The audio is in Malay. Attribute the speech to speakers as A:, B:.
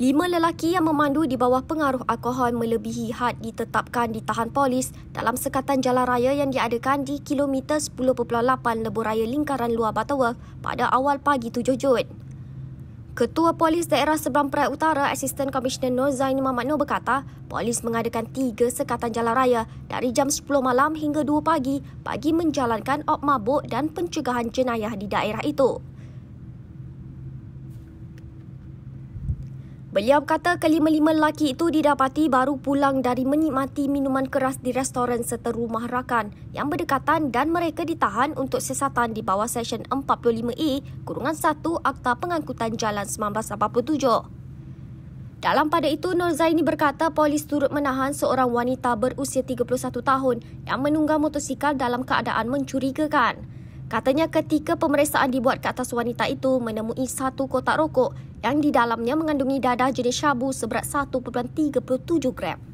A: Lima lelaki yang memandu di bawah pengaruh alkohol melebihi had ditetapkan ditahan polis dalam sekatan jalan raya yang diadakan di kilometer 10.8 lebuh raya lingkaran luar Butterworth pada awal pagi 7 Jun. Ketua Polis Daerah Seberang Perai Utara, Asisten Komisioner Nur Zain Mohd Nur berkata, polis mengadakan tiga sekatan jalan raya dari jam 10 malam hingga 2 pagi bagi menjalankan op mabuk dan pencegahan jenayah di daerah itu. Beliau kata kelima-lima lelaki itu didapati baru pulang dari menikmati minuman keras di restoran seteru maharakan yang berdekatan dan mereka ditahan untuk siasatan di bawah Seksyen 45E Kurungan 1 Akta Pengangkutan Jalan 1987. Dalam pada itu, Nur Zaini berkata polis turut menahan seorang wanita berusia 31 tahun yang menunggang motosikal dalam keadaan mencurigakan. Katanya ketika pemeriksaan dibuat ke atas wanita itu menemui satu kotak rokok yang di dalamnya mengandungi dadah jenis syabu seberat 1.37 gram.